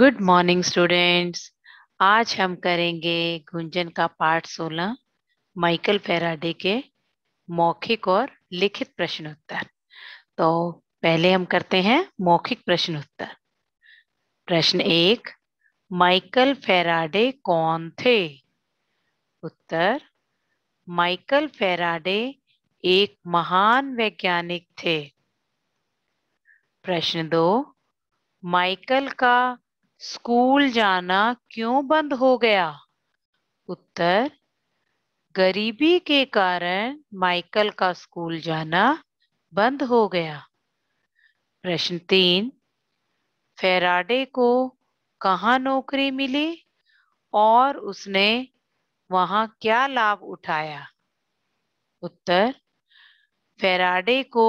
good morning students आज हम करेंगे गुंजन का पार्ट 16 माइकल फेराडे के मौखिक और लिखित प्रश्नोत्तर तो पहले हम करते हैं मौखिक प्रश्नोत्तर प्रश्न एक माइकल फेराडे कौन थे उत्तर माइकल फेराडे एक महान वैज्ञानिक थे प्रश्न दो माइकल का स्कूल जाना क्यों बंद हो गया उत्तर गरीबी के कारण माइकल का स्कूल जाना बंद हो गया प्रश्न तीन फेराडे को कहाँ नौकरी मिली और उसने वहाँ क्या लाभ उठाया उत्तर फेराडे को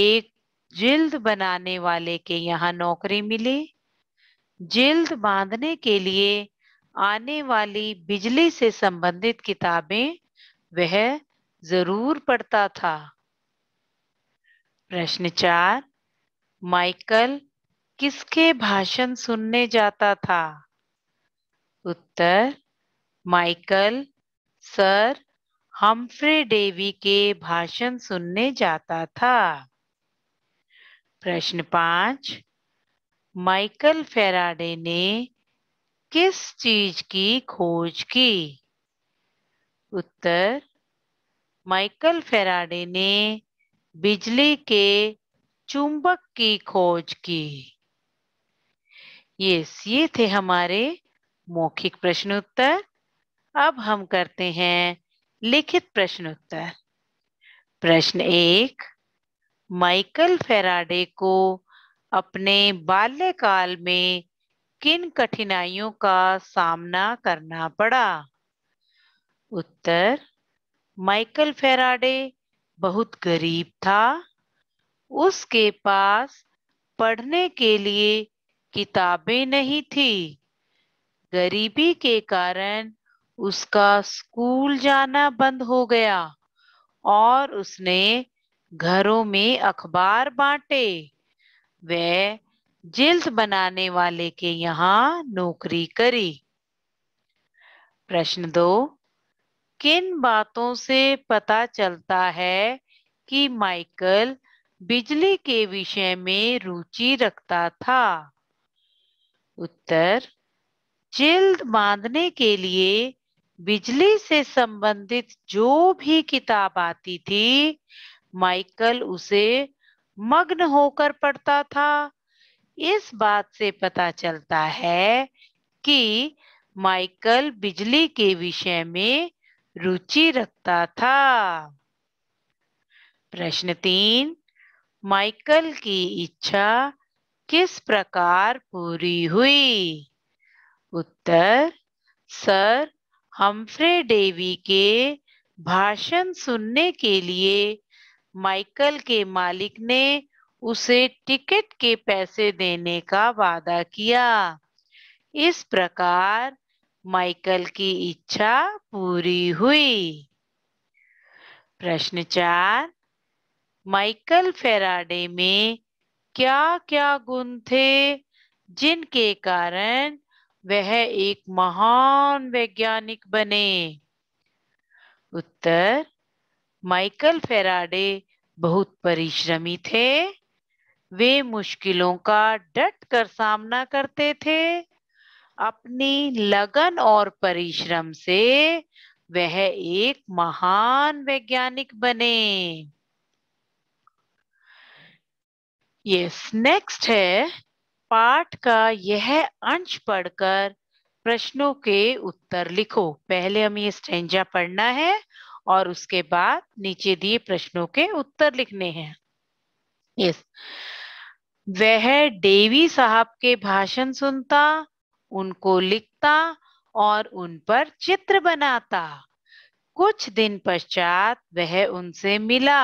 एक जिल्द बनाने वाले के यहाँ नौकरी मिली जिल्द बांधने के लिए आने वाली बिजली से संबंधित किताबें वह जरूर पढ़ता था प्रश्न चार माइकल किसके भाषण सुनने जाता था उत्तर माइकल सर हम्फ्रे डेवी के भाषण सुनने जाता था प्रश्न पांच माइकल फेराडे ने किस चीज की खोज की उत्तर माइकल फेराडे ने बिजली के चुंबक की खोज की यस ये थे हमारे मौखिक प्रश्न उत्तर अब हम करते हैं लिखित प्रश्न उत्तर प्रश्न एक माइकल फेराडे को अपने बाल्यकाल में किन कठिनाइयों का सामना करना पड़ा उत्तर माइकल फेराडे बहुत गरीब था उसके पास पढ़ने के लिए किताबें नहीं थी गरीबी के कारण उसका स्कूल जाना बंद हो गया और उसने घरों में अखबार बांटे वह जिल्द बनाने वाले के यहाँ नौकरी करी प्रश्न दो किन बातों से पता चलता है कि माइकल बिजली के विषय में रुचि रखता था उत्तर जिल्द बांधने के लिए बिजली से संबंधित जो भी किताब आती थी माइकल उसे मग्न होकर पढ़ता था इस बात से पता चलता है कि माइकल बिजली के विषय में रुचि रखता था प्रश्न तीन माइकल की इच्छा किस प्रकार पूरी हुई उत्तर सर हम्फ्रे डेवी के भाषण सुनने के लिए माइकल के मालिक ने उसे टिकट के पैसे देने का वादा किया इस प्रकार माइकल की इच्छा पूरी हुई प्रश्न चार माइकल फेराडे में क्या क्या गुण थे जिनके कारण वह एक महान वैज्ञानिक बने उत्तर माइकल फेराडे बहुत परिश्रमी थे वे मुश्किलों का डट कर सामना करते थे अपनी लगन और परिश्रम से वह एक महान वैज्ञानिक बने यस नेक्स्ट है पाठ का यह अंश पढ़कर प्रश्नों के उत्तर लिखो पहले हमें ये स्टेंजा पढ़ना है और उसके बाद नीचे दिए प्रश्नों के उत्तर लिखने हैं यस वह देवी साहब के भाषण सुनता उनको लिखता और उन पर चित्र बनाता कुछ दिन पश्चात वह उनसे मिला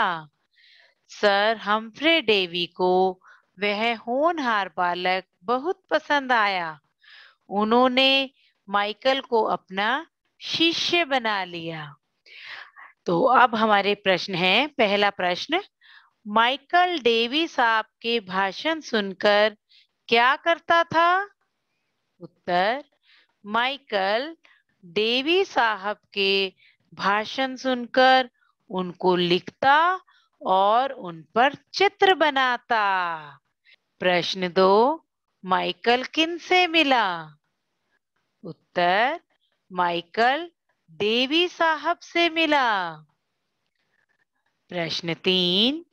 सर हम्फ्रे डेवी को वह होनहार बालक बहुत पसंद आया उन्होंने माइकल को अपना शिष्य बना लिया तो अब हमारे प्रश्न है पहला प्रश्न माइकल डेविस आपके भाषण सुनकर क्या करता था उत्तर माइकल देवी साहब के भाषण सुनकर उनको लिखता और उन पर चित्र बनाता प्रश्न दो माइकल किन से मिला उत्तर माइकल देवी साहब से मिला प्रश्न तीन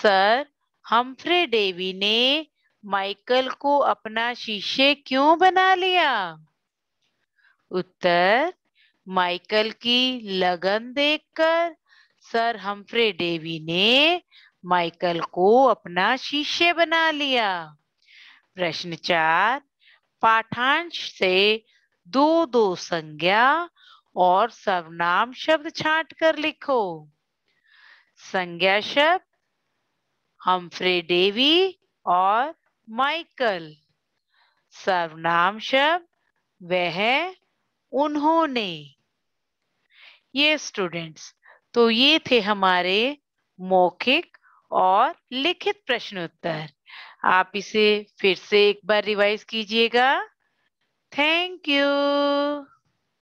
सर हम्फ्रे डेवी ने माइकल को अपना शिष्य क्यों बना लिया उत्तर माइकल की लगन देखकर सर हम्फ्रे डेवी ने माइकल को अपना शिष्य बना लिया प्रश्न चार पाठांश से दो दो संज्ञा और सर्वनाम शब्द छांट कर लिखो संज्ञा शब्द हमफ्रे डेवी और माइकल सर्वनाम शब्द वह उन्होंने ये स्टूडेंट्स तो ये थे हमारे मौखिक और लिखित प्रश्नोत्तर आप इसे फिर से एक बार रिवाइज कीजिएगा थैंक यू